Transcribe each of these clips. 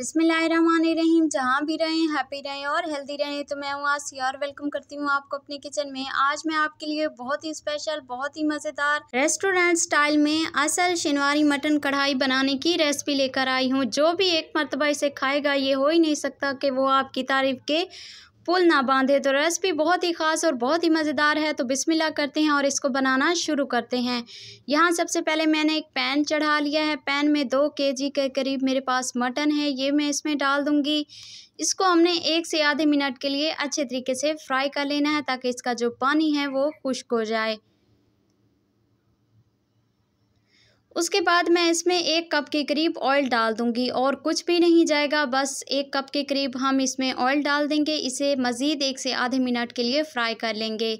बिसमीम जहाँ भी रहें हैप्पी रहें और हेल्दी रहें तो मैं हूँ आज और वेलकम करती हूँ आपको अपने किचन में आज मैं आपके लिए बहुत ही स्पेशल बहुत ही मज़ेदार रेस्टोरेंट स्टाइल में असल शनवारी मटन कढ़ाई बनाने की रेसिपी लेकर आई हूँ जो भी एक मरतबा इसे खाएगा ये हो ही नहीं सकता कि वो आपकी तारीफ के पुल ना बांधे तो रेसिपी बहुत ही ख़ास और बहुत ही मज़ेदार है तो बिस्मिल्लाह करते हैं और इसको बनाना शुरू करते हैं यहाँ सबसे पहले मैंने एक पैन चढ़ा लिया है पैन में दो केजी के करीब मेरे पास मटन है ये मैं इसमें डाल दूँगी इसको हमने एक से आधे मिनट के लिए अच्छे तरीके से फ्राई कर लेना है ताकि इसका जो पानी है वो खुश्क हो जाए उसके बाद मैं इसमें एक कप के करीब ऑयल डाल दूंगी और कुछ भी नहीं जाएगा बस एक कप के करीब हम इसमें ऑयल डाल देंगे इसे मज़ीद एक से आधे मिनट के लिए फ्राई कर लेंगे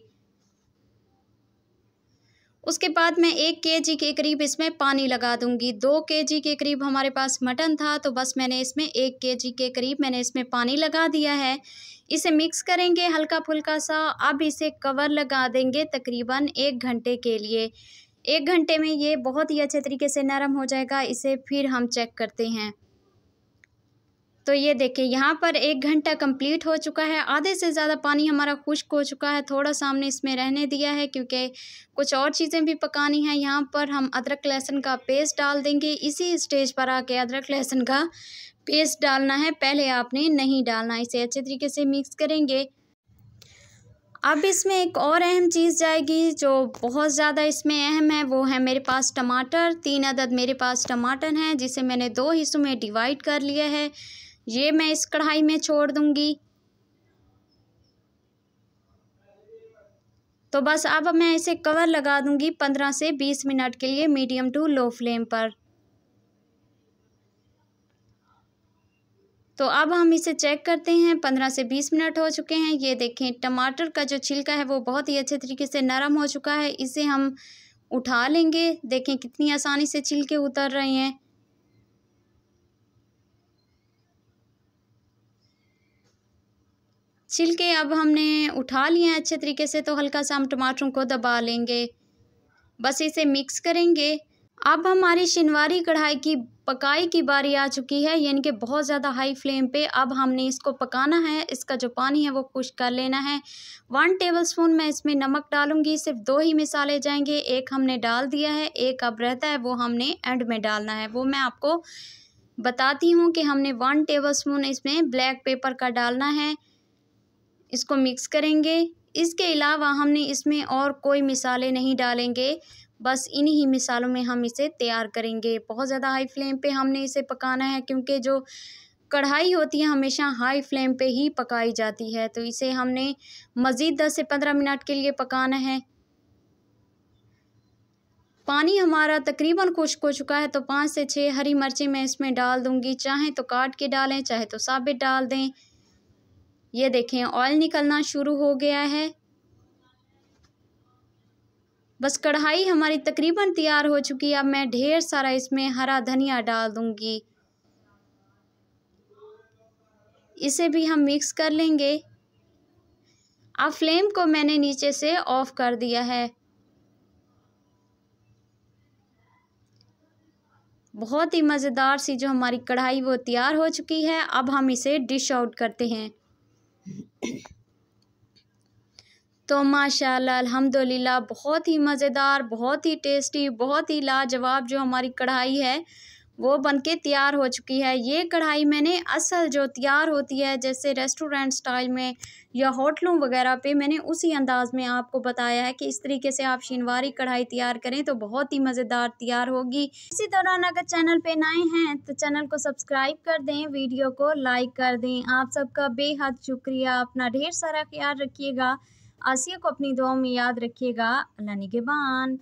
उसके बाद मैं एक के जी के करीब इसमें पानी लगा दूंगी दो के जी के करीब हमारे पास मटन था तो बस मैंने इसमें एक के जी के करीब मैंने इसमें पानी लगा दिया है इसे मिक्स करेंगे हल्का फुल्का सा अब इसे कवर लगा देंगे तकरीबन एक घंटे के लिए एक घंटे में ये बहुत ही अच्छे तरीके से नरम हो जाएगा इसे फिर हम चेक करते हैं तो ये देखिए यहाँ पर एक घंटा कंप्लीट हो चुका है आधे से ज़्यादा पानी हमारा खुश्क हो चुका है थोड़ा सा हमने इसमें रहने दिया है क्योंकि कुछ और चीज़ें भी पकानी हैं यहाँ पर हम अदरक लहसुन का पेस्ट डाल देंगे इसी स्टेज पर आके अदरक लहसुन का पेस्ट डालना है पहले आपने नहीं डालना इसे अच्छे तरीके से मिक्स करेंगे अब इसमें एक और अहम चीज़ जाएगी जो बहुत ज़्यादा इसमें अहम है वो है मेरे पास टमाटर तीन अदद मेरे पास टमाटर हैं जिसे मैंने दो हिस्सों में डिवाइड कर लिया है ये मैं इस कढ़ाई में छोड़ दूँगी तो बस अब मैं इसे कवर लगा दूँगी पंद्रह से बीस मिनट के लिए मीडियम टू लो फ्लेम पर तो अब हम इसे चेक करते हैं पंद्रह से बीस मिनट हो चुके हैं ये देखें टमाटर का जो छिलका है वो बहुत ही अच्छे तरीके से नरम हो चुका है इसे हम उठा लेंगे देखें कितनी आसानी से छिलके उतर रहे हैं छिलके अब हमने उठा लिए हैं अच्छे तरीके से तो हल्का सा हम टमाटरों को दबा लेंगे बस इसे मिक्स करेंगे अब हमारी शिनवारी कढ़ाई की पकाई की बारी आ चुकी है यानी कि बहुत ज़्यादा हाई फ्लेम पे अब हमने इसको पकाना है इसका जो पानी है वो खुश कर लेना है वन टेबल स्पून मैं इसमें नमक डालूंगी सिर्फ दो ही मिसाले जाएंगे एक हमने डाल दिया है एक अब रहता है वो हमने एंड में डालना है वो मैं आपको बताती हूँ कि हमने वन टेबल स्पून इसमें ब्लैक पेपर का डालना है इसको मिक्स करेंगे इसके अलावा हमने इसमें और कोई मिसाले नहीं डालेंगे बस इन्हीं मिसालों में हम इसे तैयार करेंगे बहुत ज़्यादा हाई फ्लेम पे हमने इसे पकाना है क्योंकि जो कढ़ाई होती है हमेशा हाई फ्लेम पे ही पकाई जाती है तो इसे हमने मज़ीद दस से पंद्रह मिनट के लिए पकाना है पानी हमारा तकरीबन खुश्क हो चुका है तो पाँच से छः हरी मिर्ची मैं इसमें डाल दूँगी चाहे तो काट के डालें चाहे तो साबित डाल दें ये देखें ऑयल निकलना शुरू हो गया है बस कढ़ाई हमारी तकरीबन तैयार हो चुकी है अब मैं ढेर सारा इसमें हरा धनिया डाल दूंगी इसे भी हम मिक्स कर लेंगे अब फ्लेम को मैंने नीचे से ऑफ कर दिया है बहुत ही मज़ेदार सी जो हमारी कढ़ाई वो तैयार हो चुकी है अब हम इसे डिश आउट करते हैं तो माशाल्लाह अल्हम्दुलिल्लाह बहुत ही मज़ेदार बहुत ही टेस्टी बहुत ही लाजवाब जो हमारी कढ़ाई है वो बनके तैयार हो चुकी है ये कढ़ाई मैंने असल जो तैयार होती है जैसे रेस्टोरेंट स्टाइल में या होटलों वगैरह पे मैंने उसी अंदाज़ में आपको बताया है कि इस तरीके से आप शिनवारी कढ़ाई तैयार करें तो बहुत ही मज़ेदार तैयार होगी इसी दौरान अगर चैनल पे नए हैं तो चैनल को सब्सक्राइब कर दें वीडियो को लाइक कर दें आप सबका बेहद शुक्रिया अपना ढेर सारा ख्याल रखिएगा आसिया को अपनी दुआओं में याद रखिएगा अल्लाह निगेबान